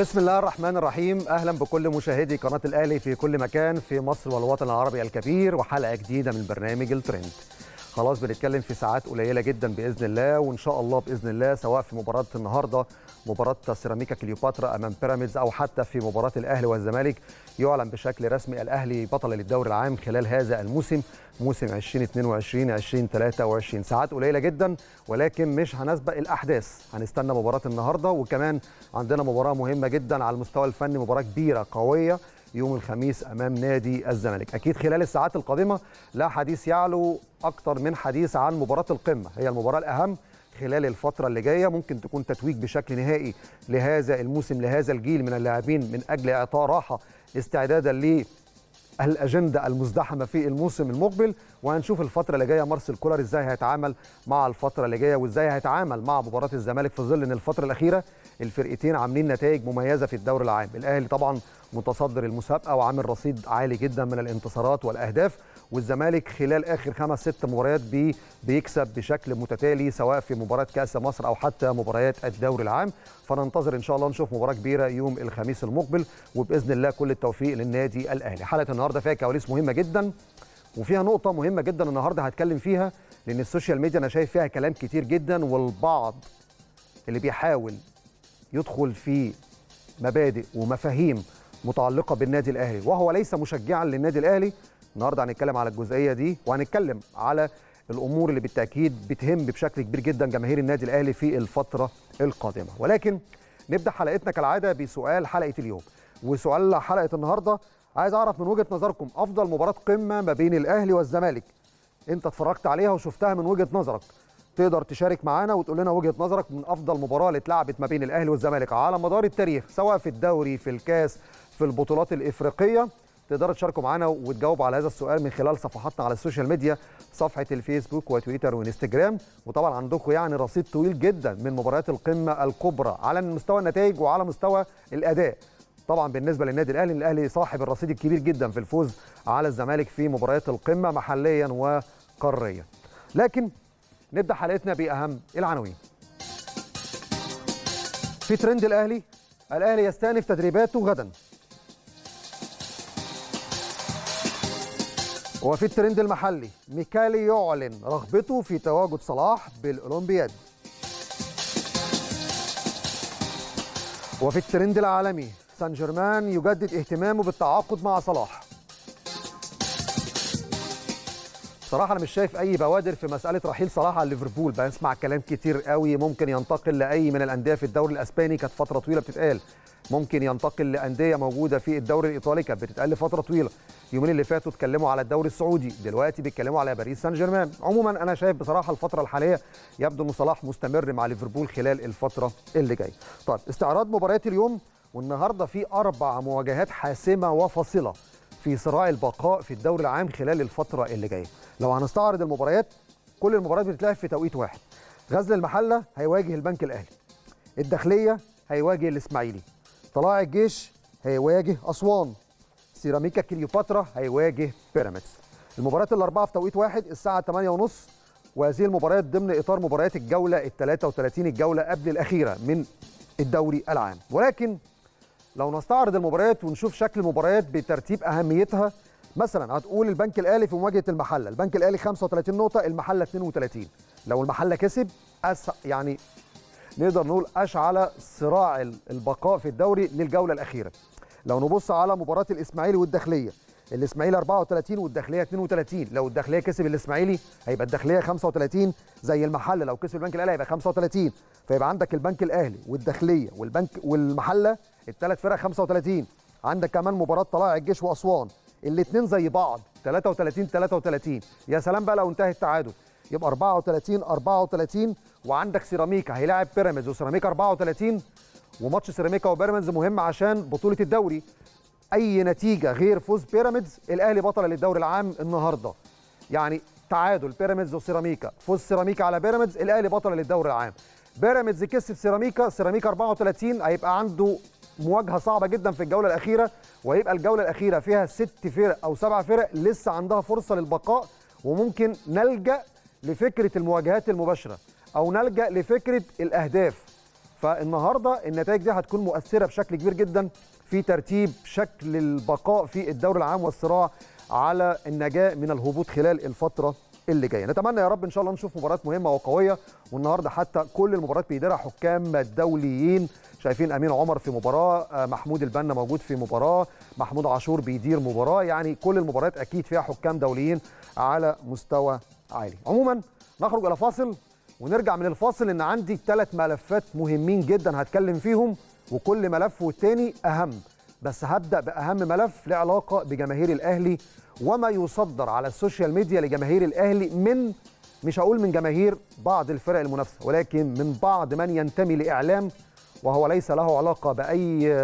بسم الله الرحمن الرحيم اهلا بكل مشاهدي قناه الاهلي في كل مكان في مصر والوطن العربي الكبير وحلقه جديده من برنامج الترند خلاص بنتكلم في ساعات قليله جدا باذن الله وان شاء الله باذن الله سواء في مباراه النهارده مباراة سيراميكا كليوباترا أمام بيراميدز أو حتى في مباراة الأهلي والزمالك يعلن بشكل رسمي الأهلي بطل للدوري العام خلال هذا الموسم موسم 2022 2023 ساعات قليلة جدا ولكن مش هنسبق الأحداث هنستنى مباراة النهاردة وكمان عندنا مباراة مهمة جدا على المستوى الفني مباراة كبيرة قوية يوم الخميس امام نادي الزمالك اكيد خلال الساعات القادمه لا حديث يعلو اكتر من حديث عن مباراه القمه هي المباراه الاهم خلال الفتره اللي جايه ممكن تكون تتويج بشكل نهائي لهذا الموسم لهذا الجيل من اللاعبين من اجل اعطاء راحه استعدادا ل الاجنده المزدحمه في الموسم المقبل وهنشوف الفتره اللي جايه مارسيل كولر ازاي هيتعامل مع الفتره اللي جايه وازاي هيتعامل مع مباراه الزمالك في ظل ان الفتره الاخيره الفرقتين عاملين نتائج مميزه في الدوري العام الاهلي طبعا متصدر المسابقه وعامل رصيد عالي جدا من الانتصارات والاهداف والزمالك خلال اخر خمس ست مباريات بي بيكسب بشكل متتالي سواء في مباراه كاس مصر او حتى مباريات الدوري العام فننتظر ان شاء الله نشوف مباراه كبيره يوم الخميس المقبل وباذن الله كل التوفيق للنادي الاهلي حلقه النهارده فيها كواليس مهمه جدا وفيها نقطه مهمه جدا النهارده هتكلم فيها لان السوشيال ميديا انا شايف فيها كلام كتير جدا والبعض اللي بيحاول يدخل في مبادئ ومفاهيم متعلقه بالنادي الاهلي وهو ليس مشجعا للنادي الاهلي النهارده هنتكلم على الجزئيه دي وهنتكلم على الامور اللي بالتاكيد بتهم بشكل كبير جدا جماهير النادي الاهلي في الفتره القادمه ولكن نبدا حلقتنا كالعاده بسؤال حلقه اليوم وسؤال حلقه النهارده عايز اعرف من وجهه نظركم افضل مباراه قمه ما بين الاهلي والزمالك انت اتفرجت عليها وشفتها من وجهه نظرك تقدر تشارك معانا وتقول لنا وجهه نظرك من افضل مباراه اللي اتلعبت ما بين الاهلي والزمالك على مدار التاريخ سواء في الدوري في الكاس في البطولات الافريقيه تقدروا تشاركوا معانا وتجاوبوا على هذا السؤال من خلال صفحاتنا على السوشيال ميديا صفحه الفيسبوك وتويتر وانستجرام وطبعا عندكم يعني رصيد طويل جدا من مباريات القمه الكبرى على مستوى النتائج وعلى مستوى الاداء طبعا بالنسبه للنادي الاهلي الاهلي صاحب الرصيد الكبير جدا في الفوز على الزمالك في مباريات القمه محليا وقاريا لكن نبدا حلقتنا باهم العناوين في ترند الاهلي الاهلي يستأنف تدريباته غدا وفي الترند المحلي ميكالي يعلن رغبته في تواجد صلاح بالأولمبياد وفي الترند العالمي سان جيرمان يجدد اهتمامه بالتعاقد مع صلاح صراحة أنا مش شايف أي بوادر في مسألة رحيل صلاح على ليفربول بنسمع كلام كتير قوي ممكن ينتقل لأي من الأندية في الدوري الأسباني كانت فترة طويلة بتتقال ممكن ينتقل لانديه موجوده في الدوري الايطالي كانت بتتقال فتره طويله اليومين اللي فاتوا اتكلموا على الدوري السعودي دلوقتي بيتكلموا على باريس سان جيرمان عموما انا شايف بصراحه الفتره الحاليه يبدو ان صلاح مستمر مع ليفربول خلال الفتره اللي جايه طيب استعراض مباريات اليوم والنهارده في اربع مواجهات حاسمه وفاصله في صراع البقاء في الدوري العام خلال الفتره اللي جايه لو هنستعرض المباريات كل المباريات بتتلعب في توقيت واحد غزل المحله هيواجه البنك الاهلي الداخليه هيواجه الاسماعيلي طلائع الجيش هيواجه أسوان سيراميكا كليوباترا هيواجه بيراميدز المباريات الأربعة في توقيت واحد الساعة 8:30 وهذه المباريات ضمن إطار مباريات الجولة ال 33 الجولة قبل الأخيرة من الدوري العام ولكن لو نستعرض المباريات ونشوف شكل المباريات بترتيب أهميتها مثلا هتقول البنك الاهلي في مواجهه المحله البنك الاهلي 35 نقطه المحله 32 لو المحله كسب أس يعني نقدر نقول اشعل صراع البقاء في الدوري للجوله الاخيره لو نبص على مباراه الاسماعيلي والداخليه الاسماعيلي 34 والداخليه 32 لو الداخليه كسب الاسماعيلي هيبقى الداخليه 35 زي المحله لو كسب البنك الاهلي هيبقى 35 فيبقى عندك البنك الاهلي والداخليه والبنك والمحله الثلاث فرق 35 عندك كمان مباراه طلائع الجيش واسوان الاثنين زي بعض 33 33 يا سلام بقى لو انتهى التعادل يبقى 34 34 وعندك سيراميكا هيلاعب بيراميدز وسيراميكا 34 وماتش سيراميكا وبيراميدز مهم عشان بطوله الدوري اي نتيجه غير فوز بيراميدز الاهلي بطل للدوري العام النهارده يعني تعادل بيراميدز وسيراميكا فوز سيراميكا على بيراميدز الاهلي بطل للدوري العام بيراميدز كسب سيراميكا سيراميكا 34 هيبقى عنده مواجهه صعبه جدا في الجوله الاخيره وهيبقى الجوله الاخيره فيها ست فرق او سبع فرق لسه عندها فرصه للبقاء وممكن نلجا لفكره المواجهات المباشره او نلجا لفكره الاهداف فالنهارده النتائج دي هتكون مؤثره بشكل كبير جدا في ترتيب شكل البقاء في الدوري العام والصراع على النجاه من الهبوط خلال الفتره اللي جايه نتمنى يا رب ان شاء الله نشوف مباريات مهمه وقويه والنهارده حتى كل المباريات بيديرها حكام دوليين شايفين امين عمر في مباراه آه، محمود البنا موجود في مباراه محمود عاشور بيدير مباراه يعني كل المباريات اكيد فيها حكام دوليين على مستوى عالي عموما نخرج الى فاصل ونرجع من الفاصل ان عندي ثلاث ملفات مهمين جدا هتكلم فيهم وكل ملف والتاني اهم بس هبدا باهم ملف له علاقه بجماهير الاهلي وما يصدر على السوشيال ميديا لجماهير الاهلي من مش هقول من جماهير بعض الفرق المنافسه ولكن من بعض من ينتمي لاعلام وهو ليس له علاقه باي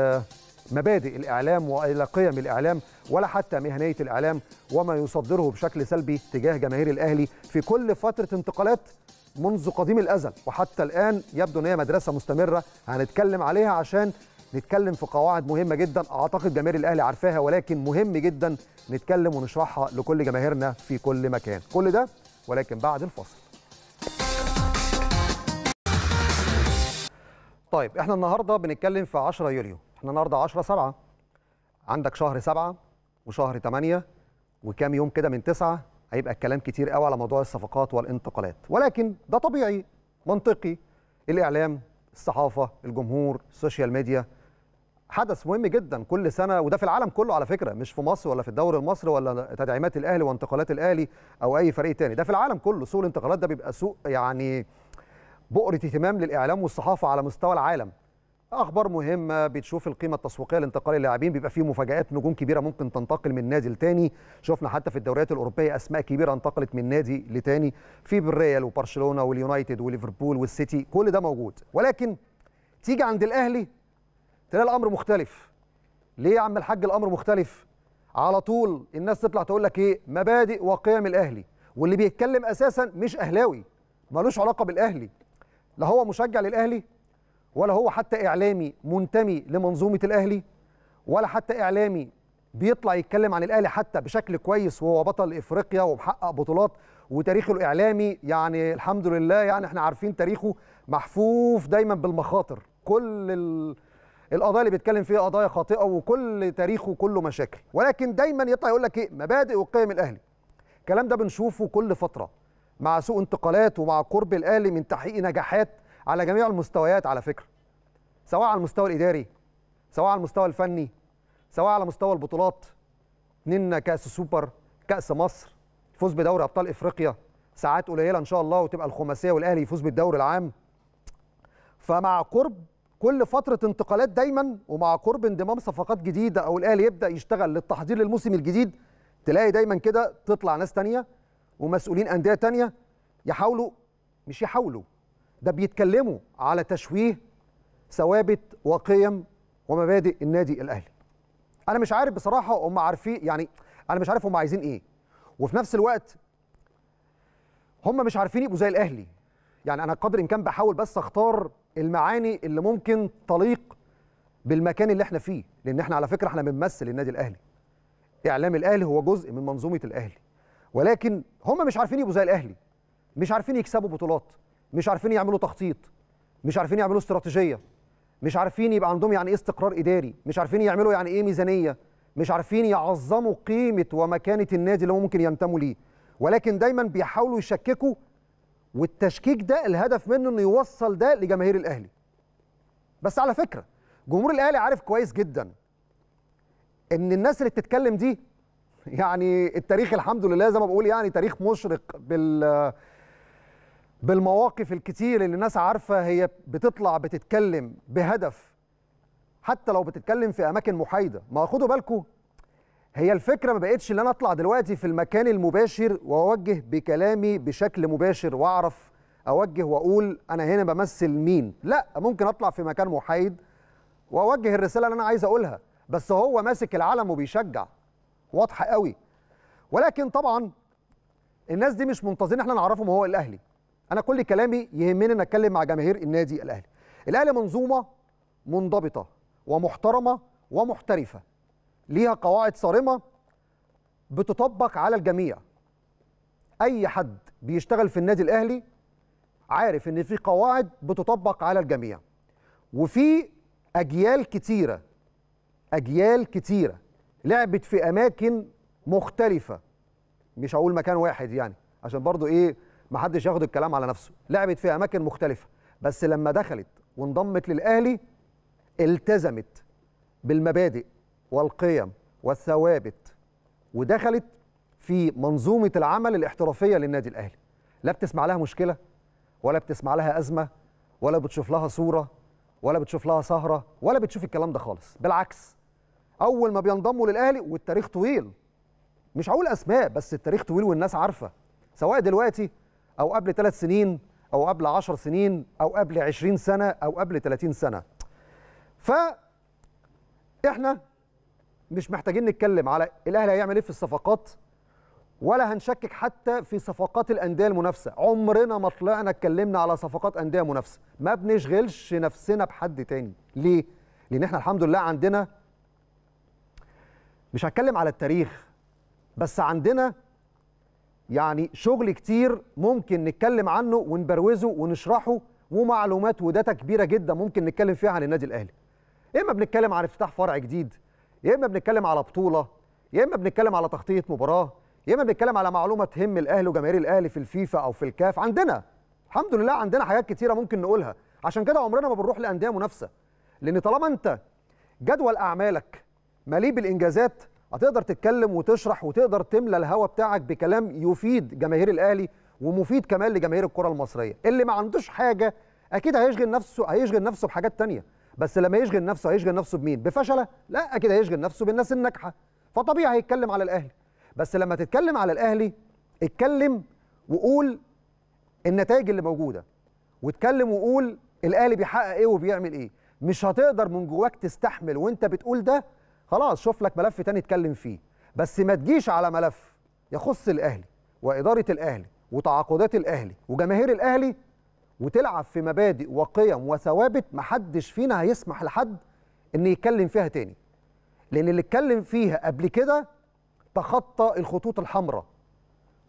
مبادئ الاعلام والى قيم الاعلام ولا حتى مهنيه الاعلام وما يصدره بشكل سلبي تجاه جماهير الاهلي في كل فتره انتقالات منذ قديم الازل وحتى الان يبدو ان هي مدرسه مستمره هنتكلم عليها عشان نتكلم في قواعد مهمه جدا اعتقد جماهير الاهلي عارفاها ولكن مهم جدا نتكلم ونشرحها لكل جماهيرنا في كل مكان كل ده ولكن بعد الفاصل طيب احنا النهارده بنتكلم في 10 يوليو احنا النهارده 10 7 عندك شهر 7 وشهر 8 وكام يوم كده من 9 هيبقى الكلام كتير قوي على موضوع الصفقات والانتقالات ولكن ده طبيعي منطقي الاعلام الصحافه الجمهور السوشيال ميديا حدث مهم جدا كل سنه وده في العالم كله على فكره مش في مصر ولا في الدوري المصري ولا تدعيمات الاهلي وانتقالات الاهلي او اي فريق تاني ده في العالم كله سوق الانتقالات ده بيبقى سوق يعني بؤره اهتمام للاعلام والصحافه على مستوى العالم اخبار مهمه بتشوف القيمه التسويقيه لانتقال اللاعبين بيبقى فيه مفاجات نجوم كبيره ممكن تنتقل من نادي لتاني شفنا حتى في الدوريات الاوروبيه اسماء كبيره انتقلت من نادي لتاني في بالريال وبرشلونه واليونايتد وليفربول والسيتي كل ده موجود ولكن تيجي عند الاهلي تلاقي الامر مختلف ليه يا عم الحاج الامر مختلف على طول الناس تطلع تقول لك ايه مبادئ وقيم الاهلي واللي بيتكلم اساسا مش اهلاوي ملوش علاقه بالاهلي لا هو مشجع للاهلي ولا هو حتى إعلامي منتمي لمنظومة الأهلي ولا حتى إعلامي بيطلع يتكلم عن الأهلي حتى بشكل كويس وهو بطل إفريقيا ومحقق بطولات وتاريخه الإعلامي يعني الحمد لله يعني احنا عارفين تاريخه محفوف دايما بالمخاطر كل القضايا اللي بيتكلم فيها قضايا خاطئه وكل تاريخه كله مشاكل ولكن دايما يطلع يقول لك ايه مبادئ وقيم الاهلي الكلام ده بنشوفه كل فتره مع سوء انتقالات ومع قرب الاهلي من تحقيق نجاحات على جميع المستويات على فكره سواء على المستوى الاداري سواء على المستوى الفني سواء على مستوى البطولات نمنا كاس سوبر كاس مصر فوز بدوري ابطال افريقيا ساعات قليله ان شاء الله وتبقى الخماسيه والاهلي يفوز بالدوري العام فمع قرب كل فتره انتقالات دايما ومع قرب انضمام صفقات جديده او الاهلي يبدا يشتغل للتحضير للموسم الجديد تلاقي دايما كده تطلع ناس تانية ومسؤولين انديه تانية يحاولوا مش يحاولوا ده بيتكلموا على تشويه ثوابت وقيم ومبادئ النادي الاهلي انا مش عارف بصراحه هم عارفين يعني انا مش عارف هم عايزين ايه وفي نفس الوقت هم مش عارفين يبقوا زي الاهلي يعني انا قدر الامكان بحاول بس اختار المعاني اللي ممكن تليق بالمكان اللي احنا فيه لان احنا على فكره احنا بنمثل النادي الاهلي اعلام الاهلي هو جزء من منظومه الاهلي ولكن هم مش عارفين يبقوا زي الاهلي مش عارفين يكسبوا بطولات مش عارفين يعملوا تخطيط مش عارفين يعملوا استراتيجيه مش عارفين يبقى عندهم يعني ايه استقرار اداري مش عارفين يعملوا يعني ايه ميزانيه مش عارفين يعظموا قيمه ومكانه النادي اللي هم ممكن ينتموا ليه ولكن دايما بيحاولوا يشككوا والتشكيك ده الهدف منه انه يوصل ده لجماهير الاهلي بس على فكره جمهور الاهلي عارف كويس جدا ان الناس اللي بتتكلم دي يعني التاريخ الحمد لله زي ما بقول يعني تاريخ مشرق بال بالمواقف الكتير اللي الناس عارفه هي بتطلع بتتكلم بهدف حتى لو بتتكلم في اماكن محايده ما خدوا بالكم هي الفكره ما بقتش ان انا اطلع دلوقتي في المكان المباشر واوجه بكلامي بشكل مباشر واعرف اوجه واقول انا هنا بمثل مين لا ممكن اطلع في مكان محايد واوجه الرساله اللي انا عايز اقولها بس هو ماسك العلم وبيشجع واضحه قوي ولكن طبعا الناس دي مش منتظرين احنا نعرفهم هو الاهلي انا كل كلامي يهمني ان اتكلم مع جماهير النادي الاهلي الاهلي منظومه منضبطه ومحترمه ومحترفه ليها قواعد صارمه بتطبق على الجميع اي حد بيشتغل في النادي الاهلي عارف ان في قواعد بتطبق على الجميع وفي اجيال كتيره اجيال كتيره لعبت في اماكن مختلفه مش هقول مكان واحد يعني عشان برضو ايه ما حدش ياخد الكلام على نفسه لعبت في اماكن مختلفه بس لما دخلت وانضمت للاهلي التزمت بالمبادئ والقيم والثوابت ودخلت في منظومه العمل الاحترافيه للنادي الاهلي لا بتسمع لها مشكله ولا بتسمع لها ازمه ولا بتشوف لها صوره ولا بتشوف لها سهره ولا بتشوف الكلام ده خالص بالعكس اول ما بينضموا للاهلي والتاريخ طويل مش هقول اسماء بس التاريخ طويل والناس عارفه سواء دلوقتي أو قبل ثلاث سنين أو قبل عشر سنين أو قبل عشرين سنة أو قبل ثلاثين سنة احنا مش محتاجين نتكلم على الأهلي هيعمل إيه في الصفقات ولا هنشكك حتى في صفقات الانديه المنافسه عمرنا ما طلعنا اتكلمنا على صفقات انديه منافسه ما بنشغلش نفسنا بحد تاني ليه لان احنا الحمد لله عندنا مش هتكلم على التاريخ بس عندنا يعني شغل كتير ممكن نتكلم عنه ونبروزه ونشرحه ومعلومات وداتا كبيره جدا ممكن نتكلم فيها عن النادي الاهلي يا اما بنتكلم عن افتتاح فرع جديد يا اما بنتكلم على بطوله يا اما بنتكلم على تغطيه مباراه يا اما بنتكلم على معلومه تهم الاهلي وجماهير الاهلي في الفيفا او في الكاف عندنا الحمد لله عندنا حاجات كتيره ممكن نقولها عشان كده عمرنا ما بنروح لانديه منافسه لان طالما انت جدول اعمالك مليء بالانجازات هتقدر تتكلم وتشرح وتقدر تملى الهوا بتاعك بكلام يفيد جماهير الاهلي ومفيد كمان لجماهير الكره المصريه اللي ما عندوش حاجه اكيد هيشغل نفسه هيشغل نفسه بحاجات تانية بس لما يشغل نفسه هيشغل نفسه بمين بفشله لا اكيد هيشغل نفسه بالناس الناجحه فطبيعي هيتكلم على الاهلي بس لما تتكلم على الاهلي اتكلم وقول النتائج اللي موجوده واتكلم وقول الاهلي بيحقق ايه وبيعمل ايه مش هتقدر من جواك تستحمل وانت بتقول ده خلاص شوف لك ملف تاني اتكلم فيه بس ما تجيش على ملف يخص الاهلي واداره الاهلي وتعاقدات الاهلي وجماهير الاهلي وتلعب في مبادئ وقيم وثوابت محدش فينا هيسمح لحد ان يتكلم فيها تاني لان اللي اتكلم فيها قبل كده تخطى الخطوط الحمراء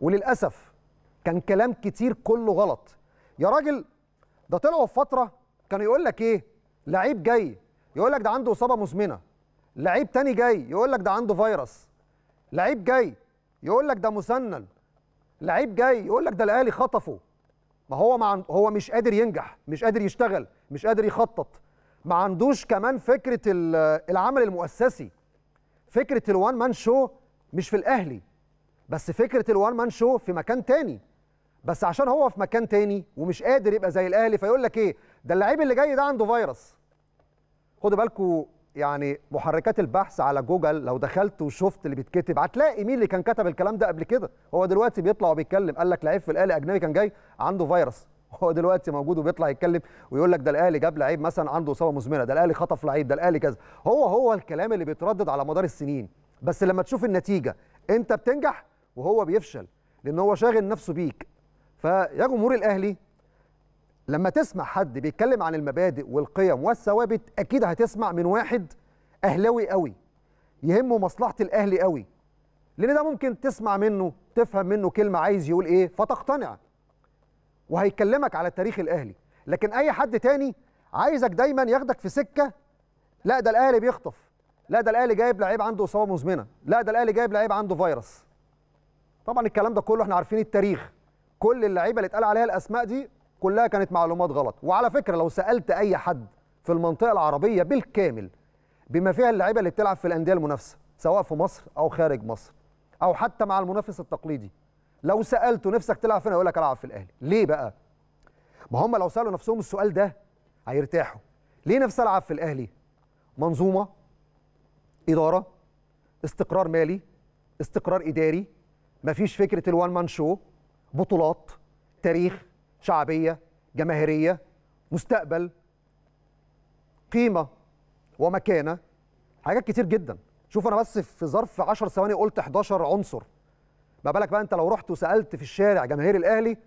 وللاسف كان كلام كتير كله غلط يا راجل ده طلعوا في فتره كانوا يقول لك ايه لعيب جاي يقول لك ده عنده اصابه مزمنه لعيب تاني جاي يقول لك ده عنده فيروس لعيب جاي يقول لك ده مسنن لعيب جاي يقول لك ده الاهلي خطفه ما هو مع... هو مش قادر ينجح مش قادر يشتغل مش قادر يخطط ما عندوش كمان فكره العمل المؤسسي فكره الوان مان شو مش في الاهلي بس فكره الوان مان شو في مكان تاني بس عشان هو في مكان تاني ومش قادر يبقى زي الاهلي فيقول لك ايه ده اللعيب اللي جاي ده عنده فيروس خدوا بالكم يعني محركات البحث على جوجل لو دخلت وشفت اللي بيتكتب هتلاقي مين اللي كان كتب الكلام ده قبل كده هو دلوقتي بيطلع وبيتكلم قال لك لعيب في الاهلي اجنبي كان جاي عنده فيروس هو دلوقتي موجود وبيطلع يتكلم ويقول لك ده الاهلي جاب لعيب مثلا عنده اصابه مزمنه ده الاهلي خطف لعيب ده الاهلي كذا هو هو الكلام اللي بيتردد على مدار السنين بس لما تشوف النتيجه انت بتنجح وهو بيفشل لان هو شاغل نفسه بيك فيا جمهور الاهلي لما تسمع حد بيتكلم عن المبادئ والقيم والثوابت اكيد هتسمع من واحد اهلاوي قوي يهمه مصلحه الاهلي قوي لان ده ممكن تسمع منه تفهم منه كلمه عايز يقول ايه فتقتنع وهيكلمك على التاريخ الاهلي لكن اي حد تاني عايزك دايما ياخدك في سكه لا ده الاهلي بيخطف لا ده الاهلي جايب لعيب عنده اصابه مزمنه لا ده الاهلي جايب لعيب عنده فيروس طبعا الكلام ده كله احنا عارفين التاريخ كل اللعيبه اللي اتقال عليها الاسماء دي كلها كانت معلومات غلط وعلى فكره لو سالت اي حد في المنطقه العربيه بالكامل بما فيها اللعيبه اللي بتلعب في الانديه المنافسه سواء في مصر او خارج مصر او حتى مع المنافس التقليدي لو سالته نفسك تلعب فين هيقول لك العب في الاهلي ليه بقى ما هم لو سالوا نفسهم السؤال ده هيرتاحوا ليه نفسي العب في الاهلي منظومه اداره استقرار مالي استقرار اداري مفيش فكره الوان مان شو بطولات تاريخ شعبية جماهيرية مستقبل قيمة ومكانة حاجات كتير جدا شوف أنا بس في ظرف 10 ثواني قلت 11 عنصر ما بالك بقى أنت لو رحت وسألت في الشارع جماهير الأهلي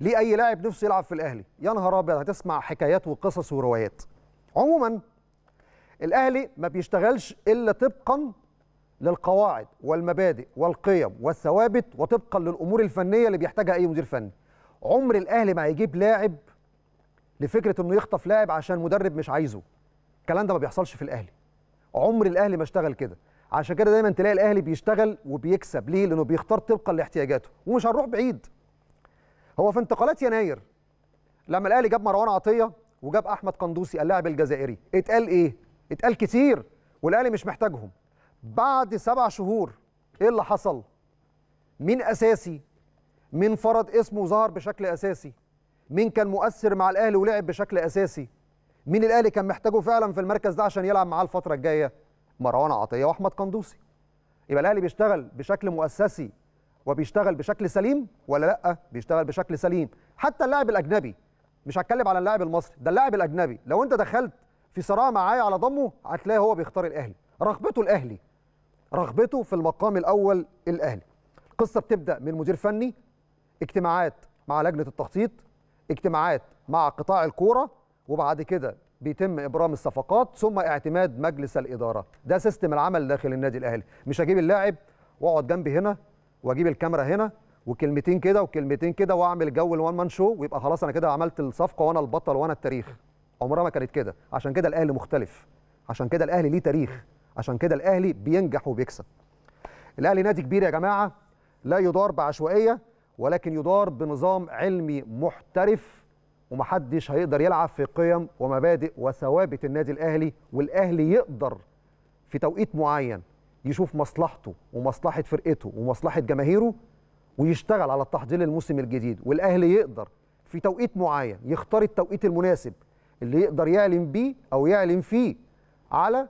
ليه أي لاعب نفسه يلعب في الأهلي يا نهار أبيض هتسمع حكايات وقصص وروايات عموما الأهلي ما بيشتغلش إلا طبقا للقواعد والمبادئ والقيم والثوابت وطبقا للأمور الفنية اللي بيحتاجها أي مدير فني عمر الاهلي ما هيجيب لاعب لفكره انه يخطف لاعب عشان مدرب مش عايزه الكلام ده ما بيحصلش في الاهلي عمر الاهلي ما اشتغل كده عشان كده دايما تلاقي الاهلي بيشتغل وبيكسب ليه لانه بيختار طبقا لاحتياجاته ومش هنروح بعيد هو في انتقالات يناير لما الاهلي جاب مروان عطيه وجاب احمد قندوسي اللاعب الجزائري اتقال ايه اتقال كتير والاهلي مش محتاجهم بعد سبع شهور ايه اللي حصل مين اساسي مين فرض اسمه وظهر بشكل اساسي مين كان مؤثر مع الاهلي ولعب بشكل اساسي مين الاهلي كان محتاجه فعلا في المركز ده عشان يلعب معاه الفتره الجايه مروان عطيه واحمد قندوسي يبقى الاهلي بيشتغل بشكل مؤسسي وبيشتغل بشكل سليم ولا لا بيشتغل بشكل سليم حتى اللاعب الاجنبي مش هتكلم على اللاعب المصري ده اللاعب الاجنبي لو انت دخلت في صراع معايا على ضمه هتلاقي هو بيختار الاهلي رغبته الاهلي رغبته في المقام الاول الاهلي القصه بتبدا من مدير فني اجتماعات مع لجنه التخطيط اجتماعات مع قطاع الكوره وبعد كده بيتم ابرام الصفقات ثم اعتماد مجلس الاداره ده سيستم العمل داخل النادي الاهلي مش هجيب اللاعب واقعد جنبي هنا واجيب الكاميرا هنا وكلمتين كده وكلمتين كده واعمل جو الوان مان شو ويبقى خلاص انا كده عملت الصفقه وانا البطل وانا التاريخ عمرها ما كانت كده عشان كده الاهلي مختلف عشان كده الاهلي ليه تاريخ عشان كده الاهلي بينجح وبيكسب الاهلي نادي كبير يا جماعه لا يدار بعشوائيه ولكن يدار بنظام علمي محترف ومحدش هيقدر يلعب في قيم ومبادئ وثوابت النادي الاهلي والاهلي يقدر في توقيت معين يشوف مصلحته ومصلحه فرقته ومصلحه جماهيره ويشتغل على التحضير للموسم الجديد والاهلي يقدر في توقيت معين يختار التوقيت المناسب اللي يقدر يعلن بيه او يعلن فيه على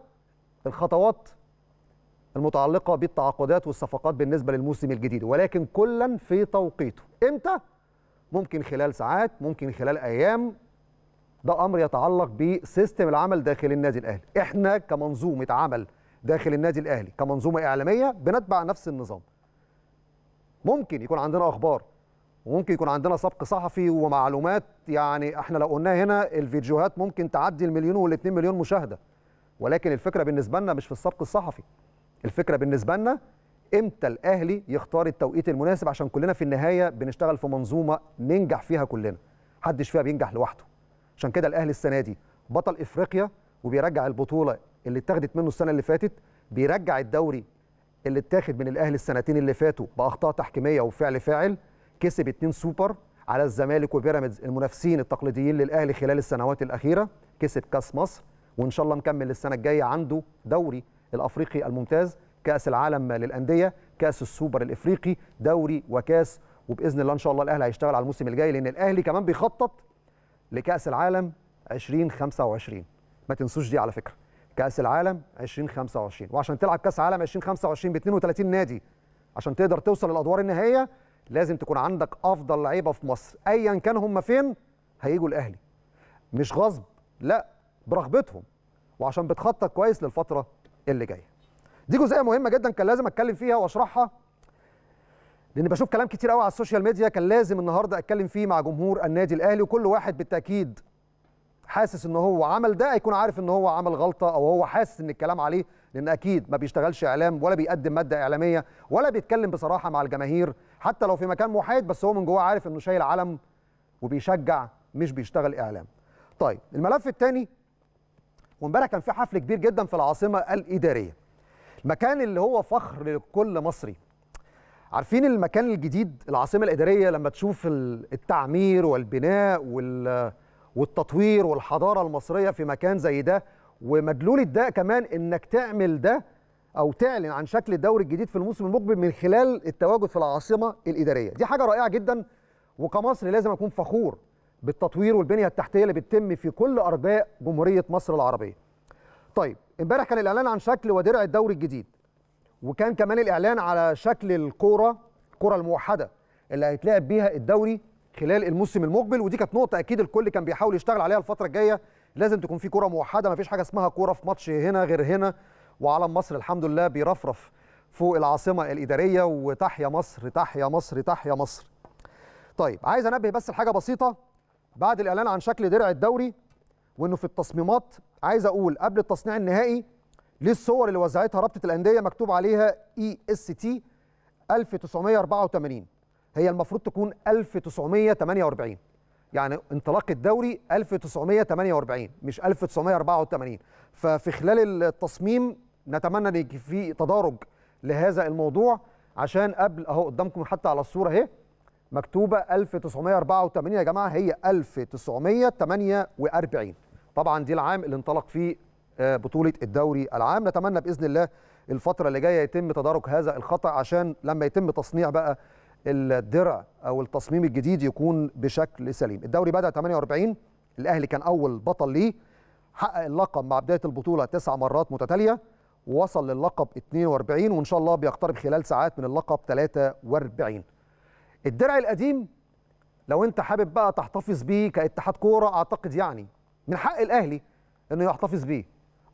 الخطوات المتعلقة بالتعاقدات والصفقات بالنسبة للموسم الجديد ولكن كلا في توقيته إمتى؟ ممكن خلال ساعات ممكن خلال أيام ده أمر يتعلق بسيستم العمل داخل النادي الأهلي إحنا كمنظومة عمل داخل النادي الأهلي كمنظومة إعلامية بنتبع نفس النظام ممكن يكون عندنا أخبار وممكن يكون عندنا سبق صحفي ومعلومات يعني احنا لو قلناها هنا الفيديوهات ممكن تعدي المليون والاثنين مليون مشاهده ولكن الفكره بالنسبه لنا مش في السبق الصحفي الفكره بالنسبه لنا امتى الاهلي يختار التوقيت المناسب عشان كلنا في النهايه بنشتغل في منظومه ننجح فيها كلنا حدش فيها بينجح لوحده عشان كده الاهلي السنه دي بطل افريقيا وبيرجع البطوله اللي اتاخدت منه السنه اللي فاتت بيرجع الدوري اللي اتاخد من الاهلي السنتين اللي فاتوا باخطاء تحكيميه وفعل فاعل كسب اتنين سوبر على الزمالك وبيراميدز المنافسين التقليديين للاهلي خلال السنوات الاخيره كسب كاس مصر وان شاء الله مكمل السنه الجايه عنده دوري الافريقي الممتاز كاس العالم للانديه كاس السوبر الافريقي دوري وكاس وباذن الله ان شاء الله الاهلي هيشتغل على الموسم الجاي لان الاهلي كمان بيخطط لكاس العالم 2025 ما تنسوش دي على فكره كاس العالم 2025 وعشان تلعب كاس عالم 2025 ب 32 نادي عشان تقدر توصل للادوار النهائيه لازم تكون عندك افضل لعيبه في مصر ايا كان هم فين هيجوا الاهلي مش غصب لا برغبتهم وعشان بتخطط كويس للفتره اللي جايه دي جزئيه مهمه جدا كان لازم اتكلم فيها واشرحها لان بشوف كلام كتير قوي على السوشيال ميديا كان لازم النهارده اتكلم فيه مع جمهور النادي الاهلي وكل واحد بالتاكيد حاسس ان هو عمل ده هيكون عارف ان هو عمل غلطه او هو حاسس ان الكلام عليه لان اكيد ما بيشتغلش اعلام ولا بيقدم ماده اعلاميه ولا بيتكلم بصراحه مع الجماهير حتى لو في مكان محايد بس هو من جواه عارف انه شايل علم وبيشجع مش بيشتغل اعلام. طيب الملف الثاني وامبارح كان في حفل كبير جدا في العاصمه الاداريه المكان اللي هو فخر لكل مصري عارفين المكان الجديد العاصمه الاداريه لما تشوف التعمير والبناء والتطوير والحضاره المصريه في مكان زي ده ومدلول الداء كمان انك تعمل ده او تعلن عن شكل الدوري الجديد في الموسم المقبل من خلال التواجد في العاصمه الاداريه دي حاجه رائعه جدا وكمصري لازم اكون فخور بالتطوير والبنيه التحتيه اللي بتتم في كل ارجاء جمهوريه مصر العربيه. طيب امبارح كان الاعلان عن شكل ودرع الدوري الجديد وكان كمان الاعلان على شكل الكوره الكوره الموحده اللي هيتلعب بيها الدوري خلال الموسم المقبل ودي كانت نقطه اكيد الكل كان بيحاول يشتغل عليها الفتره الجايه لازم تكون في كوره موحده ما فيش حاجه اسمها كوره في ماتش هنا غير هنا وعلم مصر الحمد لله بيرفرف فوق العاصمه الاداريه وتحيا مصر تحيا مصر تحيا مصر. طيب عايز انبه بس لحاجه بسيطه بعد الاعلان عن شكل درع الدوري وانه في التصميمات عايز اقول قبل التصنيع النهائي للصور اللي وزعتها رابطه الانديه مكتوب عليها اي اس تي 1984 هي المفروض تكون 1948 يعني انطلاق الدوري 1948 مش 1984 ففي خلال التصميم نتمنى ان في تدارج لهذا الموضوع عشان قبل اهو قدامكم حتى على الصوره اهي مكتوبه 1984 يا جماعه هي 1948 طبعا دي العام اللي انطلق فيه آه، بطوله الدوري العام نتمنى باذن الله الفتره اللي جايه يتم تدارك هذا الخطا عشان لما يتم تصنيع بقى الدرع او التصميم الجديد يكون بشكل سليم الدوري بدا 48 الاهلي كان اول بطل ليه حقق اللقب مع بدايه البطوله تسع مرات متتاليه وصل للقب 42 وان شاء الله بيقترب خلال ساعات من اللقب 43 الدرع القديم لو انت حابب بقى تحتفظ بيه كاتحاد كوره اعتقد يعني من حق الاهلي انه يحتفظ بيه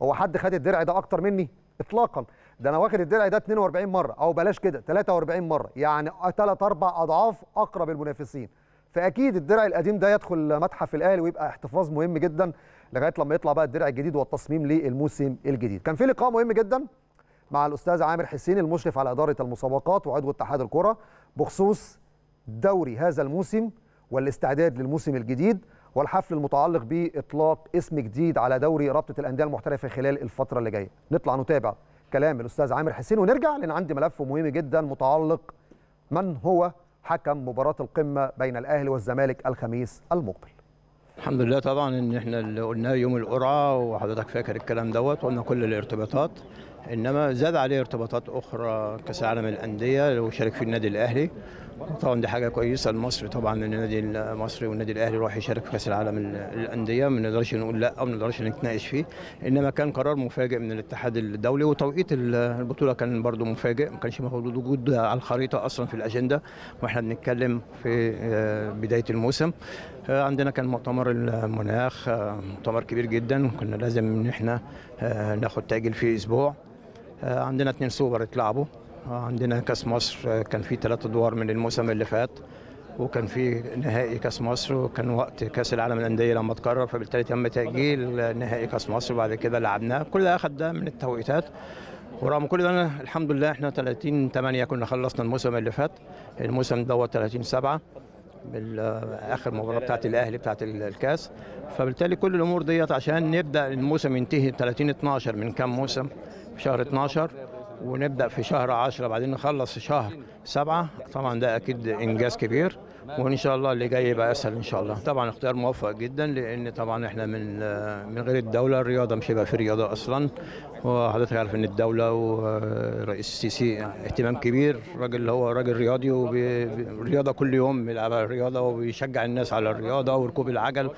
هو حد خد الدرع ده اكتر مني اطلاقا ده انا واخد الدرع ده 42 مره او بلاش كده 43 مره يعني ثلاث اربع اضعاف اقرب المنافسين فاكيد الدرع القديم ده يدخل متحف الاهلي ويبقى احتفاظ مهم جدا لغايه لما يطلع بقى الدرع الجديد والتصميم للموسم الجديد كان في لقاء مهم جدا مع الاستاذ عامر حسين المشرف على اداره المسابقات وعضو اتحاد الكره بخصوص دوري هذا الموسم والاستعداد للموسم الجديد والحفل المتعلق باطلاق اسم جديد على دوري رابطه الانديه المحترفه خلال الفتره اللي جايه نطلع نتابع كلام الاستاذ عامر حسين ونرجع لان عندي ملف مهم جدا متعلق من هو حكم مباراه القمه بين الاهلي والزمالك الخميس المقبل الحمد لله طبعا ان احنا اللي قلناه يوم القرعه وحضرتك فاكر الكلام دوت وقلنا كل الارتباطات انما زاد عليه ارتباطات اخرى كاس العالم الانديه اللي في شارك فيه النادي الاهلي طبعا دي حاجه كويسه لمصر طبعا ان النادي المصري والنادي الاهلي يروح يشارك في كاس العالم الانديه ما نقدرش نقول لا او ما نقدرش نتناقش فيه انما كان قرار مفاجئ من الاتحاد الدولي وتوقيت البطوله كان برضو مفاجئ ما كانش موجود وجود على الخريطه اصلا في الاجنده واحنا بنتكلم في آه، بدايه الموسم آه، عندنا كان مؤتمر المناخ آه، مؤتمر كبير جدا كنا لازم ان احنا ناخد تاجل فيه اسبوع عندنا اثنين سوبر اتلعبوا آه، عندنا كاس مصر آه، كان في ثلاث ادوار من الموسم اللي فات وكان في نهائي كاس مصر وكان وقت كاس العالم للانديه لما اتكرر فبالتالي تم تاجيل نهائي كاس مصر وبعد كده لعبناه كل ده ده من التوقيتات ورغم كل ده الحمد لله احنا 30 8 كنا خلصنا الموسم اللي فات الموسم دوت 30 7 اخر مباراه بتاعت الاهلي بتاعت الكاس فبالتالي كل الامور ديت عشان نبدا الموسم ينتهي 30 12 من كام موسم في شهر 12 ونبدا في شهر 10 بعدين نخلص شهر 7 طبعا ده اكيد انجاز كبير وان شاء الله اللي جاي يبقى اسهل ان شاء الله طبعا اختيار موفق جدا لان طبعا احنا من من غير الدوله الرياضه مش هيبقى في رياضه اصلا وحضرتك عارف ان الدوله ورئيس السيسي اهتمام كبير راجل هو راجل رياضي والرياضه كل يوم بيلعب الرياضه وبيشجع الناس على الرياضه وركوب العجل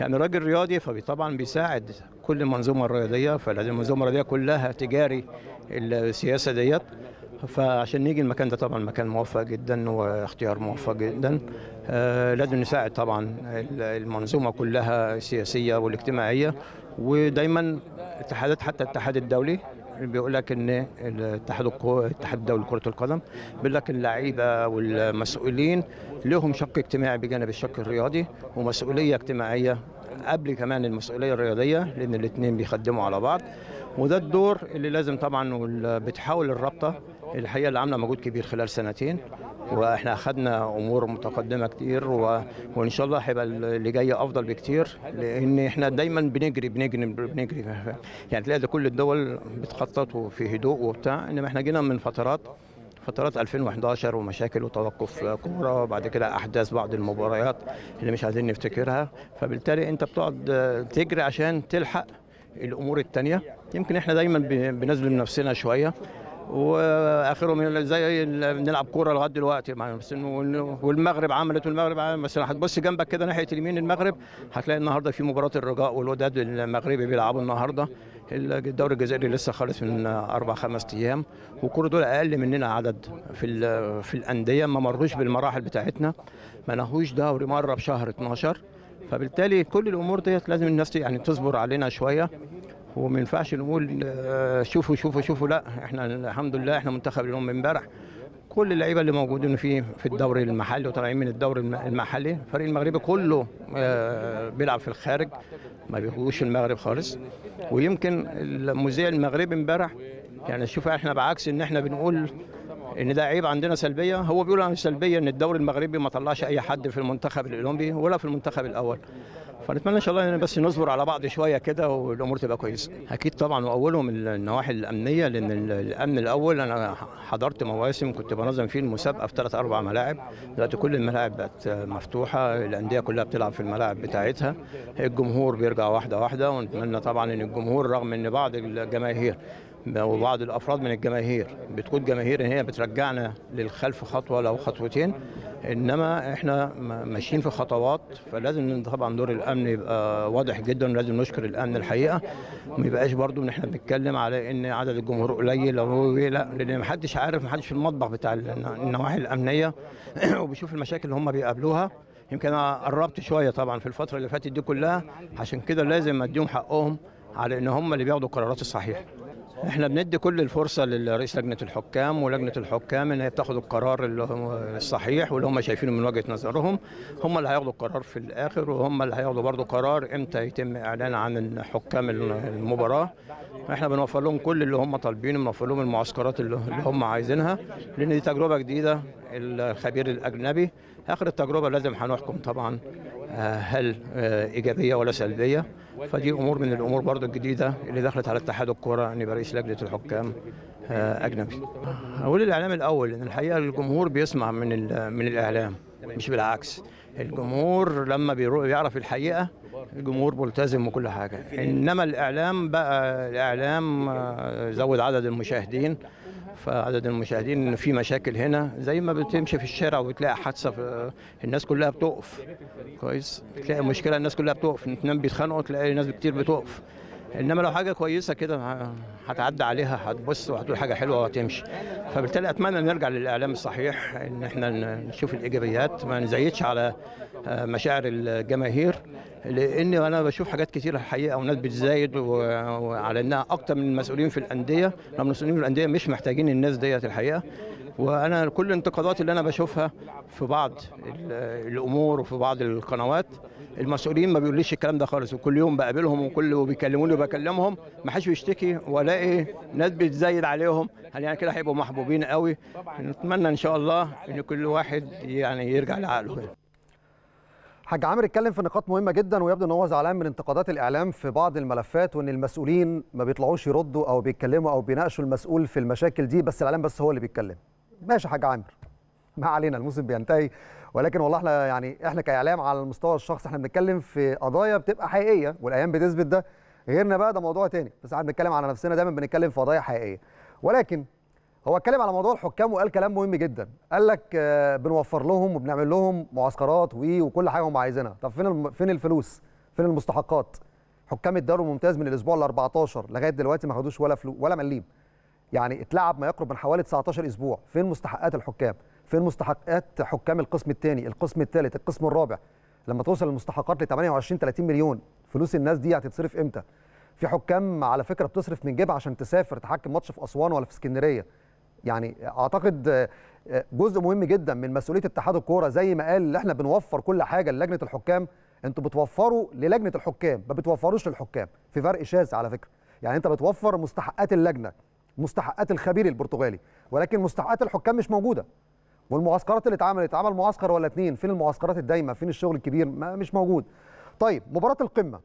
يعني راجل رياضي فطبعا بيساعد كل المنظومه الرياضيه فالمنظومه المنظومه الرياضيه كلها تجاري السياسه ديت فعشان نيجي المكان ده طبعا مكان موفق جدا واختيار موفق جدا آه، لازم نساعد طبعا المنظومه كلها السياسيه والاجتماعيه ودايما اتحادات حتى الاتحاد الدولي بيقول لك ان الاتحاد الاتحاد الدولي لكره القدم بيقول لك اللعيبه والمسؤولين لهم شق اجتماعي بجانب الشق الرياضي ومسؤوليه اجتماعيه قبل كمان المسؤوليه الرياضيه لان الاثنين بيخدموا على بعض وده الدور اللي لازم طبعا بتحاول الرابطه الحقيقه اللي عامله مجهود كبير خلال سنتين واحنا اخذنا امور متقدمه كتير و... وان شاء الله هيبقى اللي جاي افضل بكتير لان احنا دايما بنجري بنجري بنجري يعني تلاقي كل الدول بتخطط وفي هدوء وبتاع انما احنا جينا من فترات فترات 2011 ومشاكل وتوقف كوره وبعد كده احداث بعض المباريات اللي مش عايزين نفتكرها فبالتالي انت بتقعد تجري عشان تلحق الامور الثانيه يمكن احنا دايما بنزل نفسنا شويه واخرهم زي إيه، بنلعب كوره لغايه دلوقتي بس انه والمغرب عملت والمغرب عملت بس هتبص جنبك كده ناحيه اليمين المغرب هتلاقي النهارده في مباراه الرجاء والوداد المغربي بيلعبوا النهارده الدوري الجزائري لسه خالص من اربع خمس ايام وكل دول اقل مننا عدد في في الانديه ما مروش بالمراحل بتاعتنا ما نهوش دوري مره بشهر 12 فبالتالي كل الامور ديت لازم الناس يعني تصبر علينا شويه وما ينفعش نقول آه، شوفوا شوفوا شوفوا لا احنا الحمد لله احنا منتخب من امبارح كل اللعيبه اللي موجودين فيه في الدوري المحلي وطالعين من الدوري المحلي الفريق المغربي كله آه، بيلعب في الخارج ما بيخوش المغرب خالص ويمكن المذيع المغربي امبارح يعني شوف احنا بعكس ان احنا بنقول ان ده عيب عندنا سلبيه هو بيقول عن سلبيه ان الدوري المغربي ما طلعش اي حد في المنتخب الاولمبي ولا في المنتخب الاول فنتمنى ان شاء الله ان بس نصبر على بعض شويه كده والامور تبقى كويسه اكيد طبعا واولهم النواحي الامنيه لان الامن الاول انا حضرت مواسم كنت بنظم فيه المسابقه في ثلاث اربع ملاعب دلوقتي كل الملاعب بقت مفتوحه الانديه كلها بتلعب في الملاعب بتاعتها الجمهور بيرجع واحده واحده ونتمنى طبعا ان الجمهور رغم ان بعض الجماهير وبعض الافراد من الجماهير بتقود جماهير ان هي بترجعنا للخلف خطوه لو خطوتين انما احنا ماشيين في خطوات فلازم طبعا دور الامن يبقى واضح جدا لازم نشكر الامن الحقيقه ما يبقاش برضو ان احنا بنتكلم على ان عدد الجمهور قليل او هو لا لان ما حدش عارف ما حدش في المطبخ بتاع النواحي الامنيه وبيشوف المشاكل اللي هم بيقابلوها يمكن انا قربت شويه طبعا في الفتره اللي فاتت دي كلها عشان كده لازم اديهم حقهم على ان هم اللي بياخدوا القرارات الصحيحه احنا بندي كل الفرصه لرئيس لجنه الحكام ولجنه الحكام ان هي بتاخد القرار اللي هو الصحيح واللي هم شايفينه من وجهه نظرهم هم اللي هياخدوا القرار في الاخر وهم اللي هياخدوا برضه قرار امتى يتم اعلان عن حكام المباراه احنا بنوفر لهم كل اللي هم طالبينه بنوفر لهم المعسكرات اللي هم عايزينها لان دي تجربه جديده الخبير الاجنبي اخر التجربه لازم هنحكم طبعا آه، هل آه، ايجابيه ولا سلبيه فدي امور من الامور برضو الجديده اللي دخلت على اتحاد الكوره ان برئيس لجنه الحكام آه، اجنبي. اقول الاعلام الاول لان الحقيقه الجمهور بيسمع من من الاعلام مش بالعكس الجمهور لما بيعرف الحقيقه الجمهور ملتزم وكل حاجه انما الاعلام بقى الاعلام آه، زود عدد المشاهدين فعدد المشاهدين في مشاكل هنا زي ما بتمشي في الشارع وبتلاقي حادثه الناس كلها بتقف كويس تلاقي مشكله الناس كلها بتقف اتنين بيتخانقوا تلاقي ناس كتير بتقف انما لو حاجه كويسه كده هتعدي عليها هتبص وهتقول حاجه حلوه وهتمشي فبالتالي اتمنى نرجع للاعلام الصحيح ان احنا نشوف الايجابيات ما نزيدش على آه، مشاعر الجماهير لان انا بشوف حاجات كثيره الحقيقه وناس بتزايد وعلى انها اكتر من المسؤولين في الانديه المسؤولين في الانديه مش محتاجين الناس ديت الحقيقه وانا كل الانتقادات اللي انا بشوفها في بعض الامور وفي بعض القنوات المسؤولين ما بيقوليش الكلام ده خالص وكل يوم بقابلهم وكل وبيكلموني وبكلمهم ما حدش بيشتكي والاقي إيه، ناس بتزايد عليهم يعني كده هيبقوا محبوبين قوي نتمنى ان شاء الله ان كل واحد يعني يرجع لعقله حاج عامر اتكلم في نقاط مهمه جدا ويبدو ان هو زعلان من انتقادات الاعلام في بعض الملفات وان المسؤولين ما بيطلعوش يردوا او بيتكلموا او بيناقشوا المسؤول في المشاكل دي بس الاعلام بس هو اللي بيتكلم ماشي يا حاج عامر ما علينا الموسم بينتهي ولكن والله احنا يعني احنا كاعلام على المستوى الشخصي احنا بنتكلم في قضايا بتبقى حقيقيه والايام بتثبت ده غيرنا بقى ده موضوع تاني بس احنا بنتكلم على نفسنا دايما بنتكلم في قضايا حقيقيه ولكن هو اتكلم على موضوع الحكام وقال كلام مهم جدا قال لك آه، بنوفر لهم وبنعمل لهم معسكرات و وكل حاجه هم عايزينها طب فين فين الفلوس فين المستحقات حكام الدوري الممتاز من الاسبوع ال 14 لغايه دلوقتي ما خدوش ولا فلوس ولا مليم يعني اتلعب ما يقرب من حوالي 19 اسبوع فين مستحقات الحكام فين مستحقات حكام القسم الثاني القسم الثالث القسم الرابع لما توصل المستحقات ل 28 30 مليون فلوس الناس دي هتتصرف امتى في حكام على فكره بتصرف من جيبها عشان تسافر تحكم ماتش في اسوان ولا في اسكندريه يعني اعتقد آه، آه، جزء مهم جدا من مسؤوليه اتحاد الكوره زي ما قال اللي احنا بنوفر كل حاجه للجنه الحكام انتوا بتوفروا للجنه الحكام ما بتوفروش للحكام في فرق شاسع على فكره يعني انت بتوفر مستحقات اللجنه مستحقات الخبير البرتغالي ولكن مستحقات الحكام مش موجوده والمعسكرات اللي اتعملت اتعمل معسكر ولا اتنين فين المعسكرات الدايمه فين الشغل الكبير ما مش موجود طيب مباراه القمه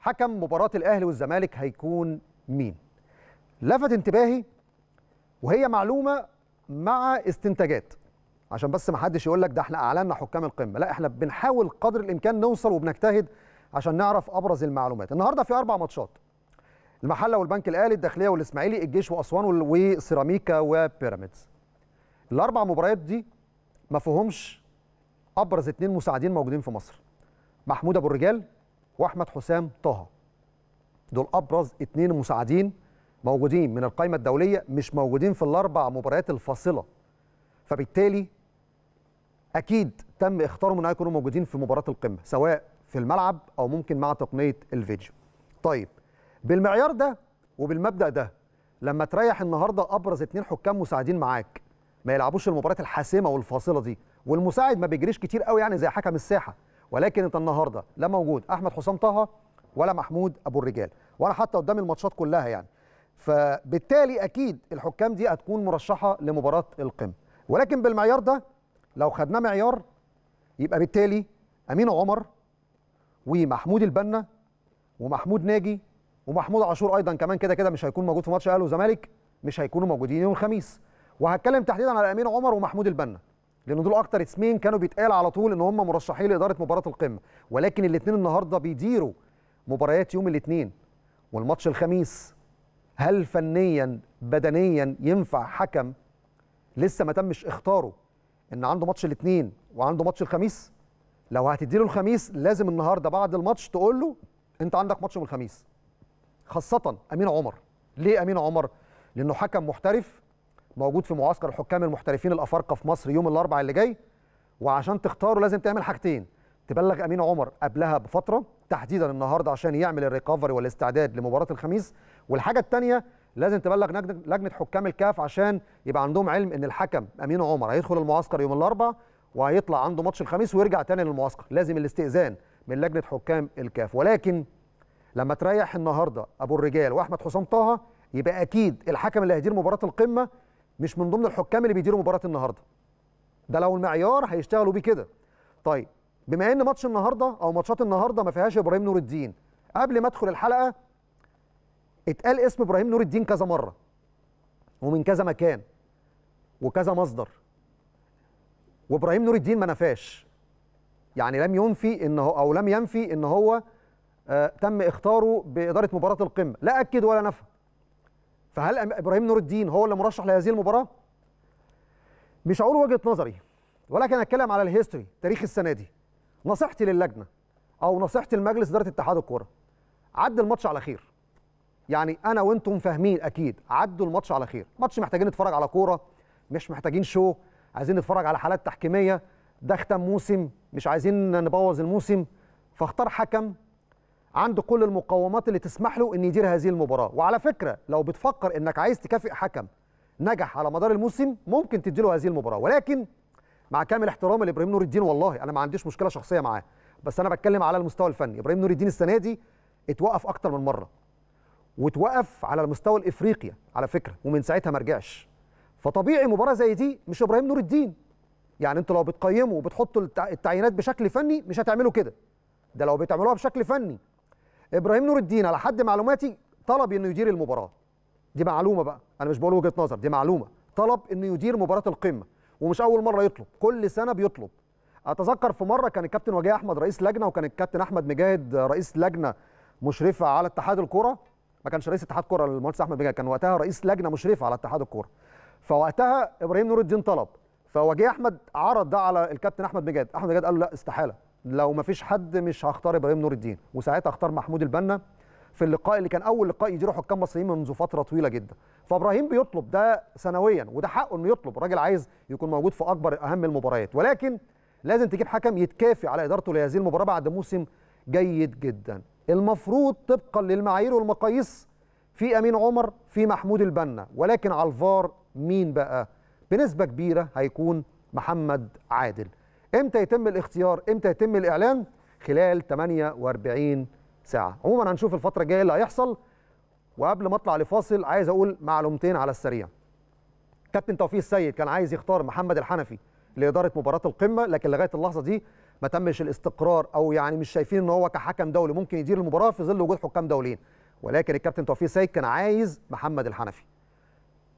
حكم مباراه الاهلي والزمالك هيكون مين لفت انتباهي وهي معلومه مع استنتاجات عشان بس ما حدش يقول لك ده احنا اعلنا حكام القمه لا احنا بنحاول قدر الامكان نوصل وبنجتهد عشان نعرف ابرز المعلومات النهارده في اربع ماتشات المحله والبنك الاهلي الداخليه والاسماعيلي الجيش واسوان وسيراميكا وبيراميدز الاربع مباريات دي ما فيهمش ابرز اثنين مساعدين موجودين في مصر محمود ابو الرجال واحمد حسام طه دول ابرز اثنين مساعدين موجودين من القائمه الدوليه مش موجودين في الاربع مباريات الفاصله فبالتالي اكيد تم اختارهم ان يكونوا موجودين في مباراه القمه سواء في الملعب او ممكن مع تقنيه الفيديو طيب بالمعيار ده وبالمبدا ده لما تريح النهارده ابرز اثنين حكام مساعدين معاك ما يلعبوش المباريات الحاسمه والفاصله دي والمساعد ما بيجريش كتير قوي يعني زي حكم الساحه ولكن انت النهارده لا موجود احمد حسام طه ولا محمود ابو الرجال وانا حتى قدام الماتشات كلها يعني فبالتالي اكيد الحكام دي هتكون مرشحه لمباراه القمه ولكن بالمعيار ده لو خدناه معيار يبقى بالتالي امين عمر ومحمود البنا ومحمود ناجي ومحمود عاشور ايضا كمان كده كده مش هيكون موجود في ماتش اهلي والزمالك مش هيكونوا موجودين يوم الخميس وهتكلم تحديدا على امين عمر ومحمود البنا لان دول اكتر اسمين كانوا بيتقال على طول ان هم مرشحين لاداره مباراه القمه ولكن الاثنين النهارده بيديروا مباريات يوم الاثنين والماتش الخميس هل فنيا بدنيا ينفع حكم لسه ما تمش اختاره ان عنده ماتش الاثنين وعنده ماتش الخميس لو هتديله الخميس لازم النهارده بعد الماتش تقول له انت عندك ماتش يوم الخميس خاصه امين عمر ليه امين عمر لانه حكم محترف موجود في معسكر الحكام المحترفين الافارقه في مصر يوم الاربعاء اللي جاي وعشان تختاره لازم تعمل حاجتين تبلغ امين عمر قبلها بفتره تحديدا النهارده عشان يعمل الريكفري والاستعداد لمباراه الخميس والحاجه الثانيه لازم تبلغ لجنه حكام الكاف عشان يبقى عندهم علم ان الحكم امين عمر هيدخل المعسكر يوم الاربعاء وهيطلع عنده ماتش الخميس ويرجع تاني للمعسكر لازم الاستئذان من لجنه حكام الكاف ولكن لما تريح النهارده ابو الرجال واحمد حسام طه يبقى اكيد الحكم اللي هيدير مباراه القمه مش من ضمن الحكام اللي بيديروا مباراه النهارده ده لو المعيار هيشتغلوا بيه كده طيب بما ان ماتش النهارده او ماتشات النهارده ما فيهاش ابراهيم نور الدين قبل ما ادخل الحلقه اتقال اسم ابراهيم نور الدين كذا مره ومن كذا مكان وكذا مصدر وابراهيم نور الدين ما نفاش يعني لم ينفي ان هو او لم ينفي ان هو آه، تم اختاره باداره مباراه القمه لا اكد ولا نفى فهل ابراهيم نور الدين هو اللي مرشح لهذه المباراه مش هقول وجهه نظري ولكن اتكلم على الهيستوري تاريخ السنه دي نصيحتي للجنه او نصيحتي لمجلس اداره اتحاد الكوره عد الماتش على خير يعني انا وانتم فاهمين اكيد عدوا الماتش على خير ماتش محتاجين نتفرج على كوره مش محتاجين شو عايزين نتفرج على حالات تحكيميه ده ختم موسم مش عايزين نبوظ الموسم فاختار حكم عنده كل المقومات اللي تسمح له ان يدير هذه المباراه وعلى فكره لو بتفكر انك عايز تكافئ حكم نجح على مدار الموسم ممكن تديله هذه المباراه ولكن مع كامل احترامي لابراهيم نور الدين والله انا ما عنديش مشكله شخصيه معاه بس انا بتكلم على المستوى الفني ابراهيم نور الدين السنه دي اتوقف اكتر من مره واتوقف على المستوى الافريقي على فكره ومن ساعتها ما رجعش فطبيعي مباراه زي دي مش ابراهيم نور الدين يعني انت لو بتقيمه وبتحطوا التعيينات بشكل فني مش هتعملوا كده ده لو بتعملوها بشكل فني ابراهيم نور الدين على حد معلوماتي طلب انه يدير المباراه دي معلومه بقى انا مش بقول وجهه نظر دي معلومه طلب انه يدير مباراه القمه ومش اول مره يطلب كل سنه بيطلب اتذكر في مره كان الكابتن وجيه احمد رئيس لجنه وكان الكابتن احمد مجاهد رئيس لجنه مشرفه على اتحاد الكره ما كانش رئيس اتحاد كره المهندس احمد مجاهد كان وقتها رئيس لجنه مشرفه على اتحاد الكره فوقتها ابراهيم نور الدين طلب فوجيه احمد عرض ده على الكابتن احمد مجاهد احمد مجاهد قال له لا استحاله لو ما فيش حد مش هختار ابراهيم نور الدين وساعتها اختار محمود البنا في اللقاء اللي كان اول لقاء يديره حكام مصريين منذ فتره طويله جدا فابراهيم بيطلب ده سنويا وده حقه انه يطلب الراجل عايز يكون موجود في اكبر اهم المباريات ولكن لازم تجيب حكم يتكافئ على ادارته لهذه المباراه بعد موسم جيد جدا المفروض طبقا للمعايير والمقاييس في امين عمر في محمود البنا ولكن على الفار مين بقى بنسبه كبيره هيكون محمد عادل امتى يتم الاختيار امتى يتم الاعلان خلال 48 ساعه عموما هنشوف الفتره الجايه اللي هيحصل وقبل ما اطلع لفاصل عايز اقول معلومتين على السريع كابتن توفيق السيد كان عايز يختار محمد الحنفي لاداره مباراه القمه لكن لغايه اللحظه دي ما تمش الاستقرار او يعني مش شايفين ان هو كحكم دولي ممكن يدير المباراه في ظل وجود حكام دوليين ولكن الكابتن توفيق السيد كان عايز محمد الحنفي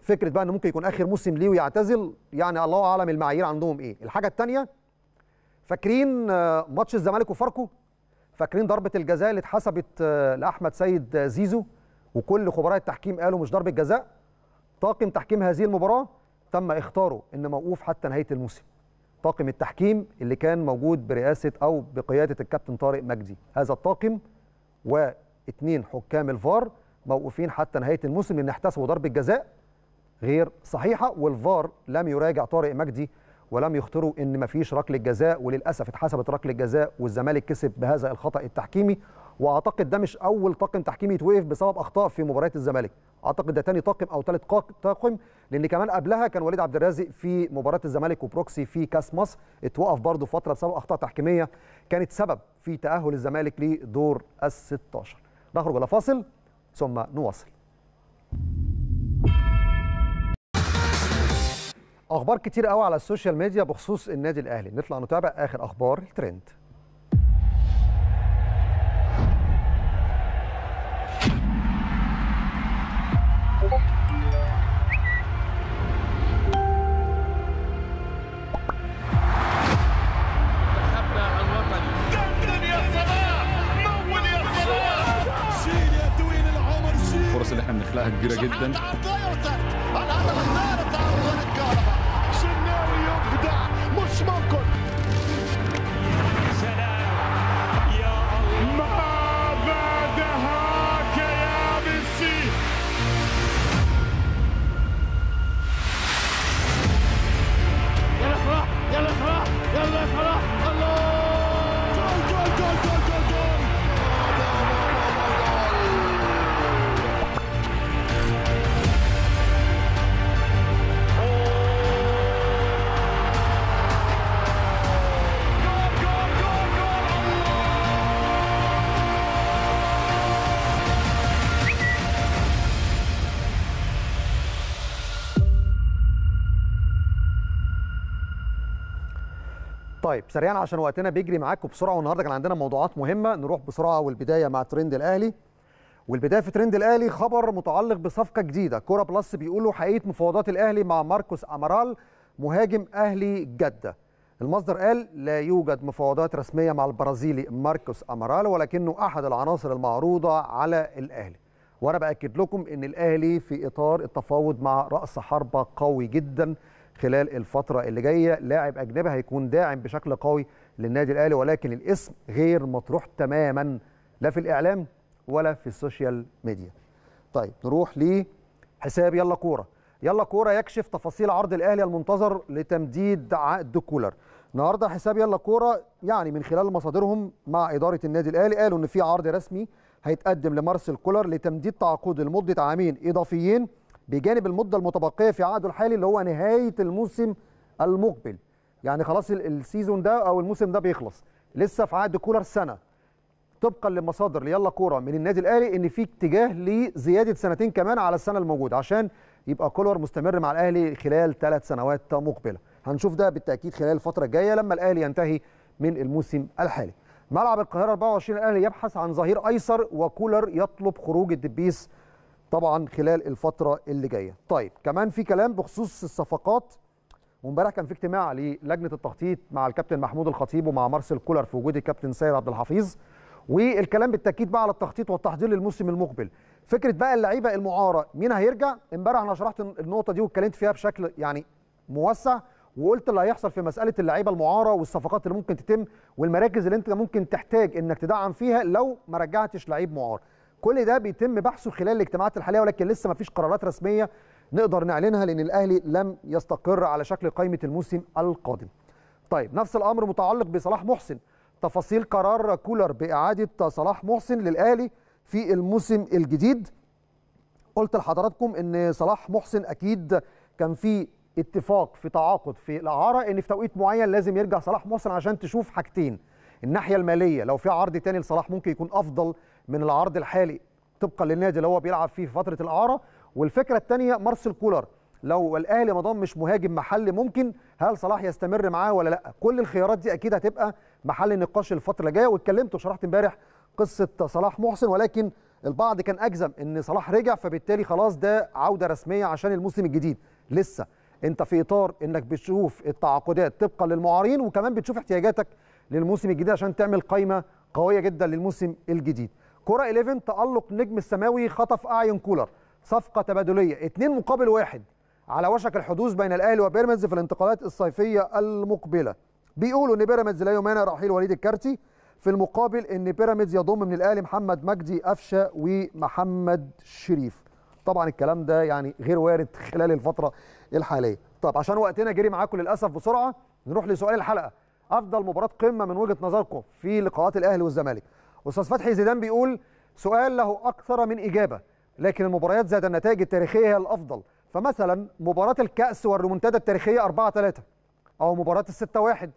فكره بقى ان ممكن يكون اخر موسم ليه ويعتزل يعني الله اعلم المعايير عندهم ايه الحاجه الثانيه فاكرين آه، ماتش الزمالك وفاركو فاكرين ضربه الجزاء اللي اتحسبت آه، لاحمد سيد آه، زيزو وكل خبراء التحكيم قالوا مش ضربه جزاء طاقم تحكيم هذه المباراه تم اختاره ان موقوف حتى نهايه الموسم طاقم التحكيم اللي كان موجود برئاسه او بقياده الكابتن طارق مجدي هذا الطاقم واثنين حكام الفار موقوفين حتى نهايه الموسم لان احتسبوا ضربه جزاء غير صحيحه والفار لم يراجع طارق مجدي ولم يخطروا ان مفيش ركله جزاء وللاسف اتحسبت ركله جزاء والزمالك كسب بهذا الخطا التحكيمي واعتقد ده مش اول طاقم تحكيمي يتوقف بسبب اخطاء في مباريات الزمالك اعتقد ده تاني طاقم او ثالث طاقم لان كمان قبلها كان وليد عبد الرازق في مباراه الزمالك وبروكسي في كاس مصر اتوقف برضه فتره بسبب اخطاء تحكيميه كانت سبب في تاهل الزمالك لدور ال 16 نخرج الى فاصل ثم نواصل اخبار كتير قوي على السوشيال ميديا بخصوص النادي الاهلي نطلع نتابع اخر اخبار الترند الفرص اللي احنا بنخلقها كبيره جدا طيب سريعا عشان وقتنا بيجري معاكم بسرعه والنهارده كان عندنا موضوعات مهمه نروح بسرعه والبدايه مع ترند الاهلي والبدايه في ترند الاهلي خبر متعلق بصفقه جديده كوره بلس بيقولوا حقيقه مفاوضات الاهلي مع ماركوس امارال مهاجم اهلي جده المصدر قال لا يوجد مفاوضات رسميه مع البرازيلي ماركوس امارال ولكنه احد العناصر المعروضه على الاهلي وانا باكد لكم ان الاهلي في اطار التفاوض مع راس حربه قوي جدا خلال الفتره اللي جايه لاعب اجنبي هيكون داعم بشكل قوي للنادي الاهلي ولكن الاسم غير مطروح تماما لا في الاعلام ولا في السوشيال ميديا طيب نروح لحساب يلا كوره يلا كوره يكشف تفاصيل عرض الاهلي المنتظر لتمديد عقد كولر النهارده حساب يلا كوره يعني من خلال مصادرهم مع اداره النادي الاهلي قالوا ان في عرض رسمي هيتقدم لمارسيل كولر لتمديد تعاقده لمده عامين اضافيين بجانب المده المتبقيه في عقده الحالي اللي هو نهايه الموسم المقبل يعني خلاص السيزون ده او الموسم ده بيخلص لسه في عقد كولر سنه طبقا للمصادر ليلا كوره من النادي الاهلي ان في اتجاه لزياده سنتين كمان على السنه الموجوده عشان يبقى كولر مستمر مع الاهلي خلال ثلاث سنوات مقبله هنشوف ده بالتاكيد خلال الفتره الجايه لما الاهلي ينتهي من الموسم الحالي ملعب القاهره 24 الاهلي يبحث عن ظهير ايسر وكولر يطلب خروج الدبيس طبعا خلال الفتره اللي جايه طيب كمان في كلام بخصوص الصفقات وامبارح كان في اجتماع للجنه التخطيط مع الكابتن محمود الخطيب ومع مارسيل كولر في وجود الكابتن سيد عبد الحفيظ والكلام بالتاكيد بقى على التخطيط والتحضير للموسم المقبل فكره بقى اللعيبه المعاره مين هيرجع امبارح انا شرحت النقطه دي واتكلمت فيها بشكل يعني موسع وقلت اللي هيحصل في مساله اللعيبه المعاره والصفقات اللي ممكن تتم والمراكز اللي انت ممكن تحتاج انك تدعم فيها لو ما رجعتش لعيب معار كل ده بيتم بحثه خلال الاجتماعات الحاليه ولكن لسه ما فيش قرارات رسميه نقدر نعلنها لان الاهلي لم يستقر على شكل قائمه الموسم القادم. طيب نفس الامر متعلق بصلاح محسن تفاصيل قرار كولر باعاده صلاح محسن للاهلي في الموسم الجديد. قلت لحضراتكم ان صلاح محسن اكيد كان في اتفاق في تعاقد في الاعاره ان في توقيت معين لازم يرجع صلاح محسن عشان تشوف حاجتين الناحيه الماليه لو في عرض تاني لصلاح ممكن يكون افضل من العرض الحالي طبقا للنادي اللي هو بيلعب فيه في فتره الاعاره والفكره الثانيه مارسيل كولر لو الاهلي ما ضمش مهاجم محلي ممكن هل صلاح يستمر معاه ولا لا كل الخيارات دي اكيد هتبقى محل نقاش الفتره الجايه واتكلمت وشرحت امبارح قصه صلاح محسن ولكن البعض كان اجزم ان صلاح رجع فبالتالي خلاص ده عوده رسميه عشان الموسم الجديد لسه انت في اطار انك بتشوف التعاقدات طبقا للمعارين وكمان بتشوف احتياجاتك للموسم الجديد عشان تعمل قائمه قويه جدا للموسم الجديد كرة 11 تألق نجم السماوي خطف أعين كولر صفقة تبادلية 2 مقابل واحد على وشك الحدوث بين الأهلي وبيراميدز في الانتقالات الصيفية المقبلة بيقولوا إن بيراميدز لا يمانع رحيل وليد الكارتي في المقابل إن بيراميدز يضم من الأهلي محمد مجدي قفشة ومحمد شريف طبعا الكلام ده يعني غير وارد خلال الفترة الحالية طب عشان وقتنا جري معاكم للأسف بسرعة نروح لسؤال الحلقة افضل مباراه قمه من وجهه نظركم في لقاءات الاهلي والزمالك استاذ فتحي زيدان بيقول سؤال له اكثر من اجابه لكن المباريات ذات النتائج التاريخيه هي الافضل فمثلا مباراه الكاس والريمونتادا التاريخيه 4 3 او مباراه الستة 1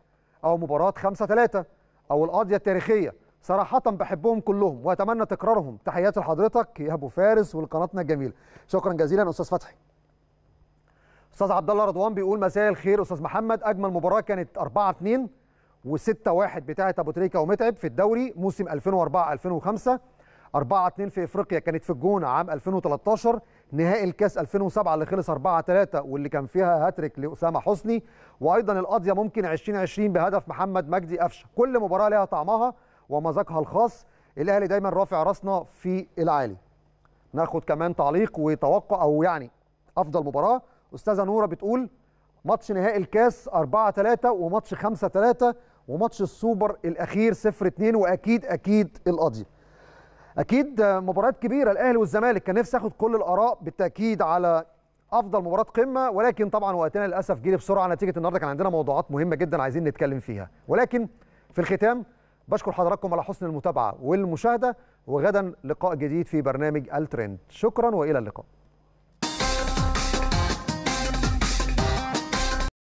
او مباراه 5 3 او القاضيه التاريخيه صراحة بحبهم كلهم وأتمنى تكرارهم تحياتي لحضرتك يا أبو فارس ولقناتنا الجميلة شكرا جزيلا أستاذ فتحي أستاذ عبد الله رضوان بيقول مساء الخير أستاذ محمد أجمل مباراة كانت 4 2 و6-1 بتاعه ابو تريكه ومتعب في الدوري موسم 2004 2005 4 2 في افريقيا كانت في الجونه عام 2013 نهائي الكاس 2007 اللي خلص 4 3 واللي كان فيها هاتريك لاسامه حسني وايضا القضيه ممكن 2020 بهدف محمد مجدي قفشه كل مباراه لها طعمها ومذاقها الخاص الاهلي دايما رافع راسنا في العالي ناخد كمان تعليق وتوقع او يعني افضل مباراه استاذه نوره بتقول ماتش نهائي الكاس 4 3 وماتش 5 3 وماتش السوبر الاخير 0 2 واكيد اكيد القضيه اكيد مباريات كبيره الاهلي والزمالك كان نفسي اخد كل الاراء بالتاكيد على افضل مباراه قمه ولكن طبعا وقتنا للاسف جه بسرعه نتيجه النهارده كان عندنا موضوعات مهمه جدا عايزين نتكلم فيها ولكن في الختام بشكر حضراتكم على حسن المتابعه والمشاهده وغدا لقاء جديد في برنامج الترند شكرا والى اللقاء